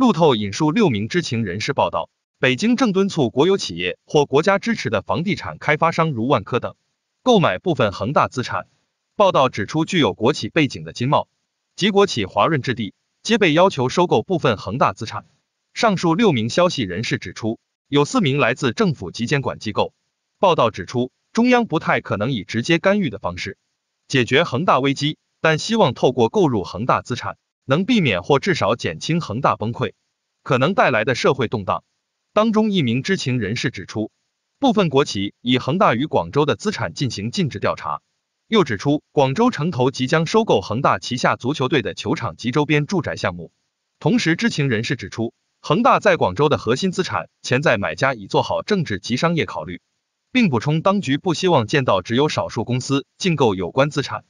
路透引述六名知情人士报道，北京正敦促国有企业或国家支持的房地产开发商如万科等，购买部分恒大资产。报道指出，具有国企背景的金茂及国企华润置地，皆被要求收购部分恒大资产。上述六名消息人士指出，有四名来自政府及监管机构。报道指出，中央不太可能以直接干预的方式解决恒大危机，但希望透过购入恒大资产。能避免或至少减轻恒大崩溃可能带来的社会动荡。当中一名知情人士指出，部分国企以恒大与广州的资产进行尽职调查。又指出，广州城投即将收购恒大旗下足球队的球场及周边住宅项目。同时，知情人士指出，恒大在广州的核心资产，潜在买家已做好政治及商业考虑，并补充，当局不希望见到只有少数公司竞购有关资产。